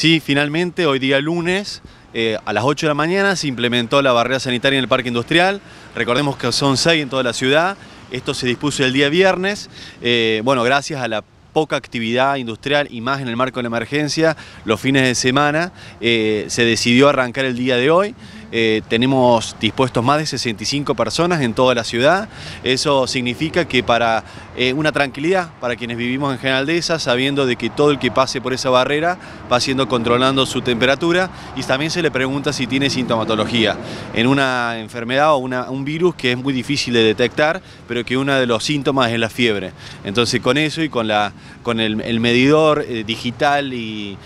Sí, finalmente, hoy día lunes, eh, a las 8 de la mañana se implementó la barrera sanitaria en el parque industrial. Recordemos que son 6 en toda la ciudad. Esto se dispuso el día viernes. Eh, bueno, gracias a la poca actividad industrial y más en el marco de la emergencia, los fines de semana, eh, se decidió arrancar el día de hoy. Eh, tenemos dispuestos más de 65 personas en toda la ciudad. Eso significa que para eh, una tranquilidad, para quienes vivimos en General sabiendo de que todo el que pase por esa barrera va siendo controlando su temperatura y también se le pregunta si tiene sintomatología. En una enfermedad o un virus que es muy difícil de detectar, pero que uno de los síntomas es la fiebre. Entonces con eso y con, la, con el, medidor eh, digital y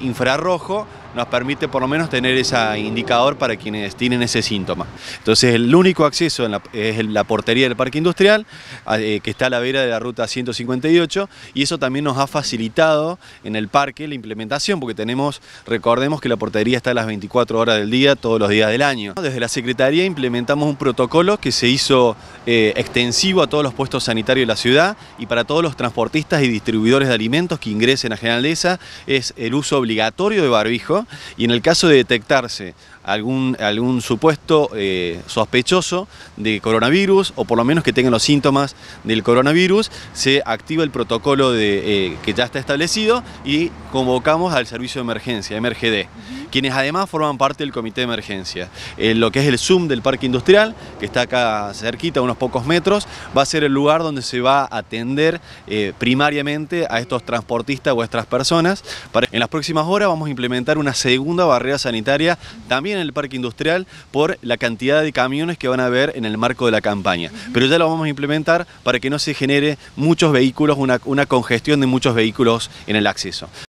infrarrojo nos permite por lo menos tener ese indicador para quienes tienen ese síntoma. Entonces el único acceso es la portería del parque industrial, ah, eh, que está a la vera de la ruta 158, y eso también nos ha facilitado en el parque la implementación, porque tenemos, recordemos que la portería está a las 24 horas del día, todos los días del año. Desde la Secretaría implementamos un protocolo que se hizo eh, extensivo a todos los puestos sanitarios de la ciudad y para todos los transportistas y distribuidores de alimentos que ingresen a Generalesa es el uso obligatorio de barbijo y en el caso de detectarse algún, algún supuesto eh, sospechoso de coronavirus o por lo menos que tengan los síntomas del coronavirus, se activa el protocolo de, eh, que ya está establecido y convocamos al servicio de emergencia, MRGD, quienes además forman parte del comité de emergencia. lo que es el Zoom del parque industrial, que está acá cerquita, unos pocos metros, va a ser el lugar donde se va a atender eh, primariamente a estos transportistas o a estas personas. En las próximas horas vamos a implementar una segunda barrera sanitaria también en el parque industrial por la cantidad de camiones que van a haber en el marco de la campaña. Pero ya lo vamos a implementar para que no se genere muchos vehículos, una congestión de muchos vehículos en el acceso.